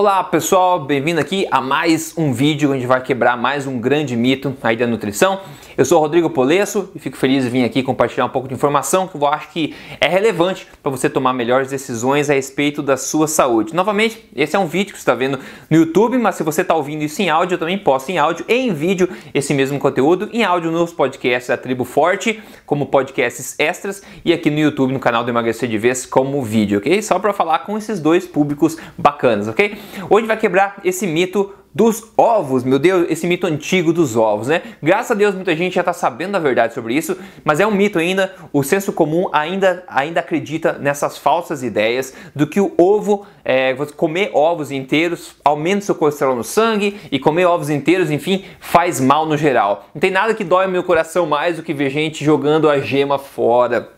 Olá pessoal, bem-vindo aqui a mais um vídeo onde vai quebrar mais um grande mito aí da nutrição. Eu sou Rodrigo Polesso e fico feliz de vir aqui compartilhar um pouco de informação que eu acho que é relevante para você tomar melhores decisões a respeito da sua saúde. Novamente, esse é um vídeo que você está vendo no YouTube, mas se você está ouvindo isso em áudio, eu também posto em áudio e em vídeo esse mesmo conteúdo, em áudio nos podcasts da Tribo Forte, como podcasts extras, e aqui no YouTube, no canal do Emagrecer de Vez, como vídeo, ok? Só para falar com esses dois públicos bacanas, ok? Hoje vai quebrar esse mito dos ovos, meu Deus, esse mito antigo dos ovos, né? Graças a Deus muita gente já está sabendo a verdade sobre isso, mas é um mito ainda, o senso comum ainda, ainda acredita nessas falsas ideias do que o ovo, é, comer ovos inteiros aumenta seu colesterol no sangue e comer ovos inteiros, enfim, faz mal no geral. Não tem nada que dói meu coração mais do que ver gente jogando a gema fora,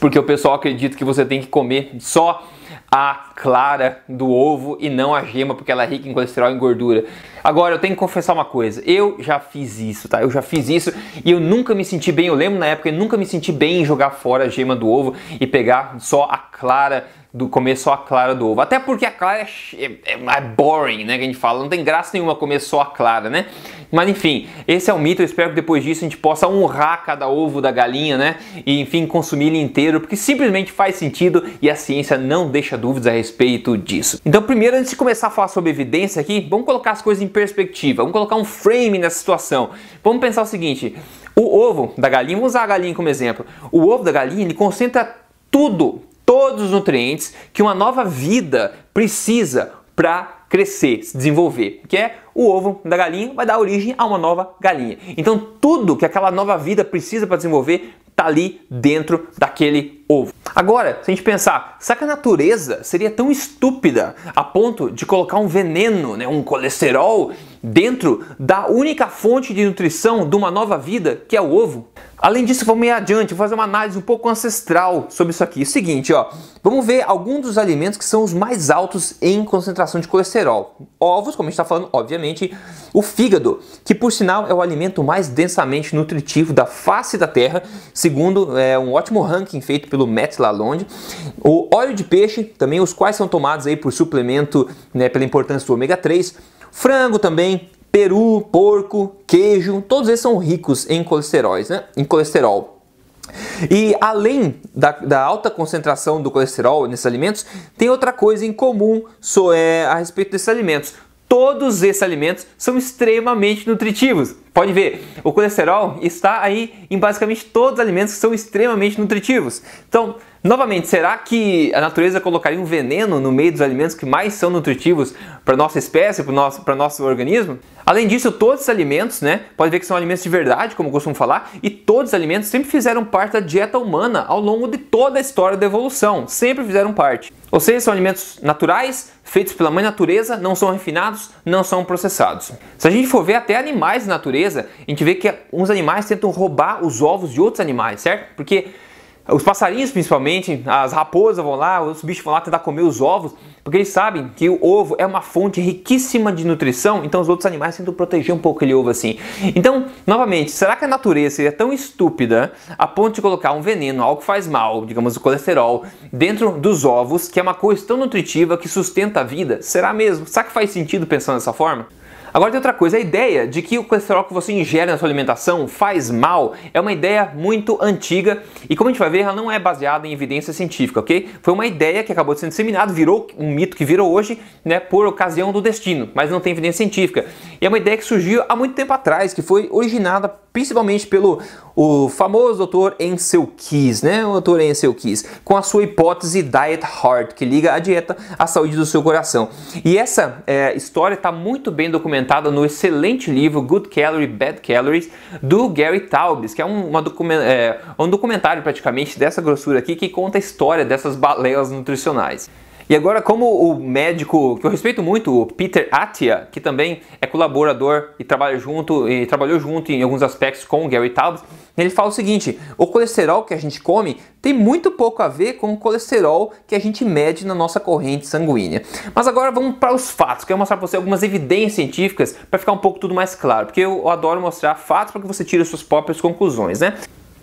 porque o pessoal acredita que você tem que comer só a clara do ovo e não a gema, porque ela é rica em colesterol e gordura. Agora, eu tenho que confessar uma coisa. Eu já fiz isso, tá? Eu já fiz isso e eu nunca me senti bem. Eu lembro na época, eu nunca me senti bem em jogar fora a gema do ovo e pegar só a clara do comer só a clara do ovo. Até porque a clara é, é, é, boring, né? Que a gente fala, não tem graça nenhuma comer só a clara, né? Mas enfim, esse é o mito. Eu espero que depois disso a gente possa honrar cada ovo da galinha, né? E enfim, consumir ele inteiro, porque simplesmente faz sentido e a ciência não deixa dúvidas a respeito disso. Então, primeiro, antes de começar a falar sobre evidência aqui, vamos colocar as coisas em perspectiva, vamos colocar um frame nessa situação. Vamos pensar o seguinte: o ovo da galinha, vamos usar a galinha como exemplo. O ovo da galinha ele concentra tudo todos os nutrientes que uma nova vida precisa para crescer, se desenvolver, que é o ovo da galinha vai dar origem a uma nova galinha. Então tudo que aquela nova vida precisa para desenvolver está ali dentro daquele ovo. Agora, se a gente pensar, será que a natureza seria tão estúpida a ponto de colocar um veneno, né, um colesterol dentro da única fonte de nutrição de uma nova vida, que é o ovo? Além disso, vamos ir adiante, vou fazer uma análise um pouco ancestral sobre isso aqui. É o seguinte, ó, vamos ver alguns dos alimentos que são os mais altos em concentração de colesterol. Ovos, como a gente está falando, obviamente, o fígado, que por sinal é o alimento mais densamente nutritivo da face da Terra, segundo é, um ótimo ranking feito pelo Matt Lalonde. O óleo de peixe, também os quais são tomados aí por suplemento, né, pela importância do ômega 3 Frango também, peru, porco, queijo, todos eles são ricos em colesteróis, né? Em colesterol. E além da, da, alta concentração do colesterol nesses alimentos, tem outra coisa em comum so, é, a respeito desses alimentos. Todos esses alimentos são extremamente nutritivos. Pode ver, o colesterol está aí em basicamente todos os alimentos que são extremamente nutritivos. Então, Novamente, será que a natureza colocaria um veneno no meio dos alimentos que mais são nutritivos para nossa espécie, para nosso, para nosso organismo? Além disso, todos os alimentos, né, pode ver que são alimentos de verdade, como costumam costumo falar, e todos os alimentos sempre fizeram parte da dieta humana ao longo de toda a história da evolução, sempre fizeram parte. Ou seja, são alimentos naturais, feitos pela mãe natureza, não são refinados, não são processados. Se a gente for ver até animais na natureza, a gente vê que uns animais tentam roubar os ovos de outros animais, certo? Porque os passarinhos, principalmente, as raposas vão lá, os bichos vão lá tentar comer os ovos, porque eles sabem que o ovo é uma fonte riquíssima de nutrição, então os outros animais tentam proteger um pouco aquele ovo assim. Então, novamente, será que a natureza é tão estúpida a ponto de colocar um veneno, algo que faz mal, digamos o colesterol, dentro dos ovos, que é uma coisa tão nutritiva que sustenta a vida? Será mesmo? Será que faz sentido pensar dessa forma? Agora tem outra coisa, a ideia de que o colesterol que você ingere na sua alimentação faz mal é uma ideia muito antiga e como a gente vai ver, ela não é baseada em evidência científica, ok? Foi uma ideia que acabou de ser disseminada, virou um mito que virou hoje, né, por ocasião do destino, mas não tem evidência científica. E é uma ideia que surgiu há muito tempo atrás, que foi originada principalmente pelo o famoso doutor Ansel Keys, né? O doutor Ansel Keys, com a sua hipótese Diet Heart, que liga a dieta à saúde do seu coração. E essa é, história está muito bem documentada no excelente livro Good Calorie, Bad Calories, do Gary Taubes, que é um, uma document, é, um documentário praticamente dessa grossura aqui que conta a história dessas balelas nutricionais. E agora, como o médico que eu respeito muito, o Peter Atia, que também é colaborador e trabalha junto e trabalhou junto em alguns aspectos com o Gary Taubes, ele fala o seguinte: o colesterol que a gente come tem muito pouco a ver com o colesterol que a gente mede na nossa corrente sanguínea. Mas agora vamos para os fatos. Quero mostrar para você algumas evidências científicas para ficar um pouco tudo mais claro, porque eu adoro mostrar fatos para que você tire suas próprias conclusões, né?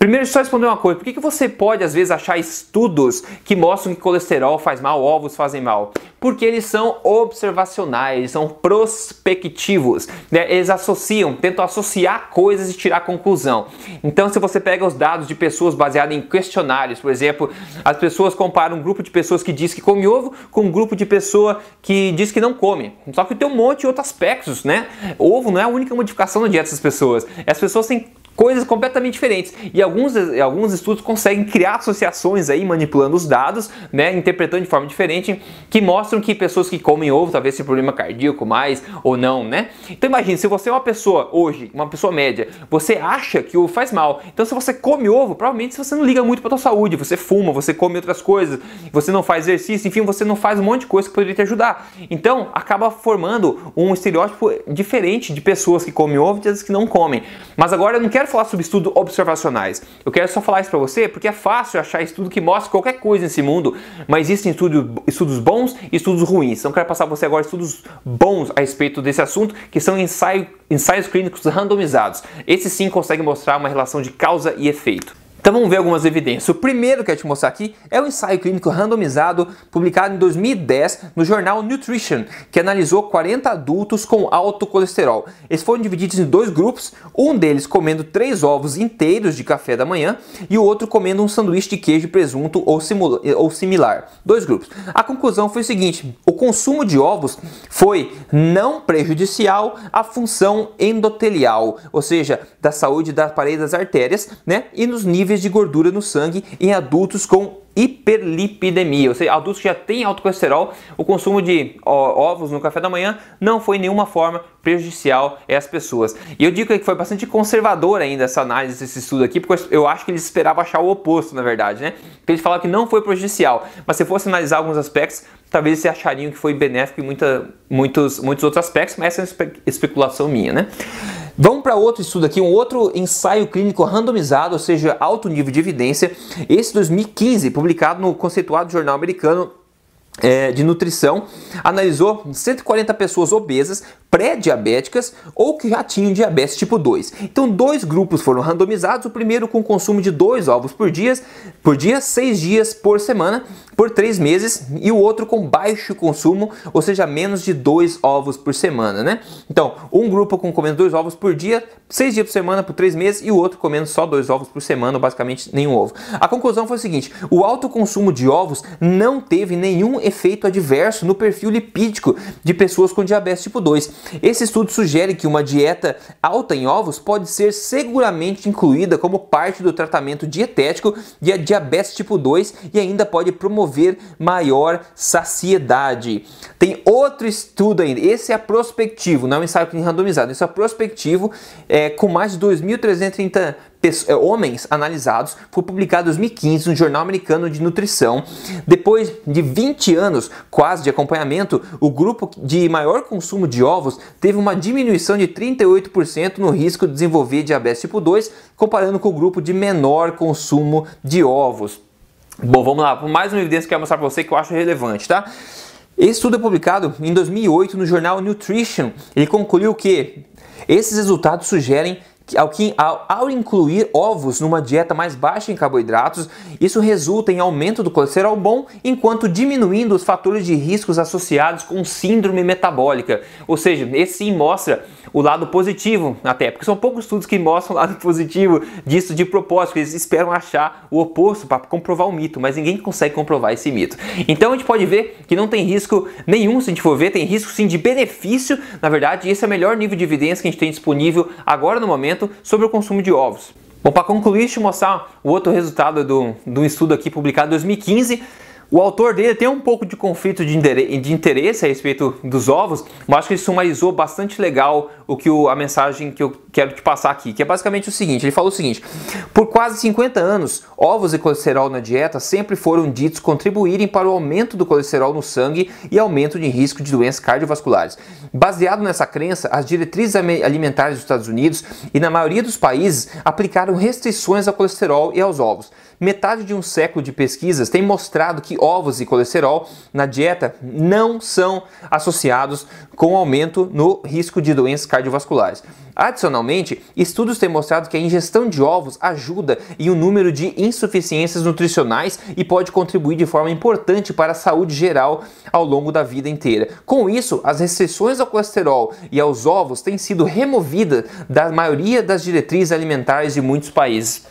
Primeiro, só responder uma coisa. Por que, você pode, às vezes, achar estudos que mostram que colesterol faz mal, ovos fazem mal? Porque eles são observacionais, são prospectivos. Né? Eles associam, tentam associar coisas e tirar conclusão. Então, se você pega os dados de pessoas baseadas em questionários, por exemplo, as pessoas comparam um grupo de pessoas que diz que come ovo com um grupo de pessoa que diz que não come. Só que tem um monte de outros aspectos, né? Ovo não é a única modificação na dieta dessas pessoas. As pessoas têm coisas completamente diferentes. E alguns, alguns estudos conseguem criar associações aí, manipulando os dados, né, interpretando de forma diferente, que mostram que pessoas que comem ovo talvez tenham problema cardíaco mais ou não, né? Então imagine, se você é uma pessoa hoje, uma pessoa média, você acha que ovo faz mal. Então se você come ovo, provavelmente você não liga muito para a sua saúde, você fuma, você come outras coisas, você não faz exercício, enfim, você não faz um monte de coisa que poderia te ajudar. Então acaba formando um estereótipo diferente de pessoas que comem ovo e das que não comem. Mas agora eu não quero quero falar sobre estudos observacionais. Eu quero só falar isso para você porque é fácil achar estudo que mostra qualquer coisa nesse mundo, mas existem estudo, estudos bons e estudos ruins. Então, quero passar para você agora estudos bons a respeito desse assunto, que são ensaio, ensaios clínicos randomizados. Esse sim consegue mostrar uma relação de causa e efeito. Então vamos ver algumas evidências. O primeiro que eu te mostrar aqui é um ensaio clínico randomizado publicado em 2010 no jornal Nutrition, que analisou 40 adultos com alto colesterol. Eles foram divididos em dois grupos, um deles comendo três ovos inteiros de café da manhã e o outro comendo um sanduíche de queijo, presunto ou, ou similar. Dois grupos. A conclusão foi o seguinte: o consumo de ovos foi não prejudicial à função endotelial, ou seja, da saúde da parede das artérias, né, e nos níveis níveis de gordura no sangue em adultos com hiperlipidemia, ou seja, adultos que já têm alto colesterol, o consumo de ovos no café da manhã não foi de nenhuma forma prejudicial às pessoas. E eu digo que foi bastante conservador ainda essa análise, esse estudo aqui, porque eu acho que eles esperavam achar o oposto, na verdade, né? Porque eles falavam que não foi prejudicial, mas se fosse analisar alguns aspectos, talvez eles achariam que foi benéfico em muita, muitos, muitos outros aspectos, mas essa é uma especulação minha, né? Vamos para outro estudo aqui, um outro ensaio clínico randomizado, ou seja, alto nível de evidência. Esse 2015, publicado no conceituado jornal americano é, de nutrição analisou 140 pessoas obesas pré-diabéticas ou que já tinham diabetes tipo 2. Então, dois grupos foram randomizados, o primeiro com consumo de dois ovos por dia, por dia, seis dias por semana, por três meses, e o outro com baixo consumo, ou seja, menos de dois ovos por semana, né? Então, um grupo com comendo dois ovos por dia, seis dias por semana por três meses, e o outro comendo só dois ovos por semana, ou basicamente nenhum ovo. A conclusão foi o seguinte: o alto consumo de ovos não teve nenhum efeito adverso no perfil lipídico de pessoas com diabetes tipo 2. Esse estudo sugere que uma dieta alta em ovos pode ser seguramente incluída como parte do tratamento dietético de diabetes tipo 2 e ainda pode promover maior saciedade. Tem outro estudo ainda, esse é prospectivo, não é um ensaio é randomizado, isso é prospectivo é, com mais de 2.330 é, homens analisados foi publicado em 2015 no Jornal Americano de Nutrição. Depois de 20 anos quase de acompanhamento, o grupo de maior consumo de ovos teve uma diminuição de 38% no risco de desenvolver diabetes tipo 2, comparando com o grupo de menor consumo de ovos. Bom, vamos lá, mais uma evidência que eu quero mostrar para você que eu acho relevante, tá? Esse estudo é publicado em 2008 no jornal Nutrition. Ele concluiu que esses resultados sugerem ao, que, ao, ao, incluir ovos numa dieta mais baixa em carboidratos, isso resulta em aumento do colesterol bom, enquanto diminuindo os fatores de riscos associados com síndrome metabólica. Ou seja, esse sim mostra o lado positivo, até porque são poucos estudos que mostram o lado positivo disso de propósito, eles esperam achar o oposto para comprovar o mito, mas ninguém consegue comprovar esse mito. Então a gente pode ver que não tem risco nenhum, se a gente for ver, tem risco sim de benefício, na verdade, esse é o melhor nível de evidência que a gente tem disponível agora no momento conhecimento sobre o consumo de ovos. Bom, para concluir, eu mostrar o outro resultado do, do estudo aqui publicado em 2015, o autor dele tem um pouco de conflito de, interesse a respeito dos ovos, mas acho que ele sumarizou bastante legal o que o, a mensagem que eu quero te passar aqui, que é basicamente o seguinte: ele falou o seguinte: por quase 50 anos, ovos e colesterol na dieta sempre foram ditos contribuírem para o aumento do colesterol no sangue e aumento de risco de doenças cardiovasculares. Baseado nessa crença, as diretrizes alimentares dos Estados Unidos e na maioria dos países aplicaram restrições ao colesterol e aos ovos. Metade de um século de pesquisas tem mostrado que ovos e colesterol na dieta não são associados com aumento no risco de doenças cardiovasculares. Adicionalmente, estudos têm mostrado que a ingestão de ovos ajuda em um número de insuficiências nutricionais e pode contribuir de forma importante para a saúde geral ao longo da vida inteira. Com isso, as restrições ao colesterol e aos ovos têm sido removidas da maioria das diretrizes alimentares de muitos países.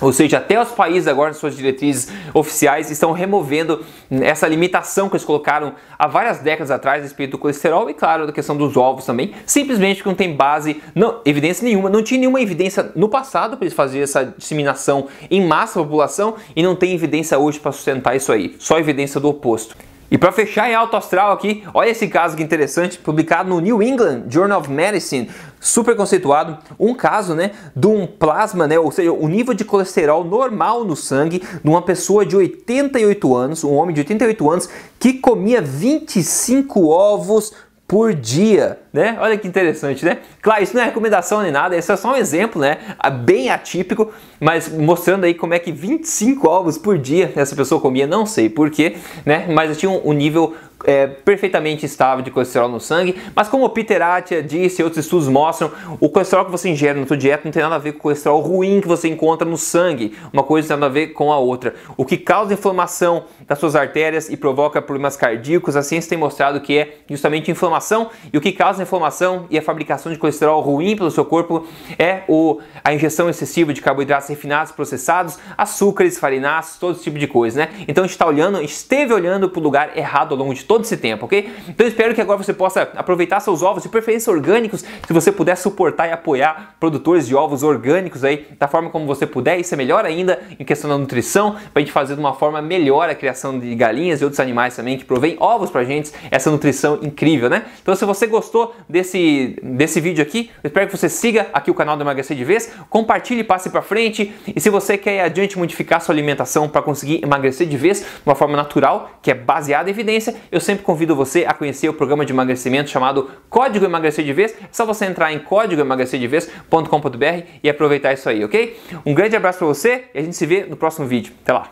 Ou seja, até os países agora, nas suas diretrizes oficiais, estão removendo hum, essa limitação que eles colocaram há várias décadas atrás a respeito do colesterol e, claro, da questão dos ovos também, simplesmente porque não tem base, não, evidência nenhuma, não tinha nenhuma evidência no passado para eles fazerem essa disseminação em massa da população e não tem evidência hoje para sustentar isso aí, só evidência do oposto. E para fechar em alto astral aqui, olha esse caso que interessante, publicado no New England Journal of Medicine, super conceituado, um caso, né, de um plasma, né, ou seja, o nível de colesterol normal no sangue de uma pessoa de 88 anos, um homem de 88 anos que comia 25 ovos por dia, né? Olha que interessante, né? Claro, isso não é recomendação nem nada, isso é só um exemplo, né? Ah, bem atípico, mas mostrando aí como é que 25 ovos por dia essa pessoa comia, não sei porquê, né? Mas tinha um nível é, perfeitamente estável de colesterol no sangue, mas como o Peter Atia disse e outros estudos mostram, o colesterol que você ingere na sua dieta não tem nada a ver com o colesterol ruim que você encontra no sangue, uma coisa não tem nada a ver com a outra. O que causa inflamação das suas artérias e provoca problemas cardíacos, a ciência tem mostrado que é justamente inflamação, e o que causa inflamação e a fabricação de colesterol ruim pelo seu corpo é o, a ingestão excessiva de carboidratos refinados, processados, açúcares, farináceos, todo esse tipo de coisa, né? Então a gente está olhando, a gente esteve olhando para o lugar errado ao longo de todo todo esse tempo, ok? Então espero que agora você possa aproveitar seus ovos de preferência orgânicos, se você puder suportar e apoiar produtores de ovos orgânicos aí da forma como você puder, isso é melhor ainda em questão da nutrição, para a gente fazer de uma forma melhor a criação de galinhas e outros animais também que provém ovos pra gente, essa nutrição incrível, né? Então se você gostou desse, desse vídeo aqui, eu espero que você siga aqui o canal do Emagrecer de Vez, compartilhe, passe para frente e se você quer ir adiante modificar sua alimentação para conseguir emagrecer de vez de uma forma natural, que é baseada em evidência, eu sempre convido você a conhecer o programa de emagrecimento chamado Código Emagrecer de Vez. É só você entrar em códigoemagrecerdevez.com.br e aproveitar isso aí, ok? Um grande abraço para você e a gente se vê no próximo vídeo. Até lá!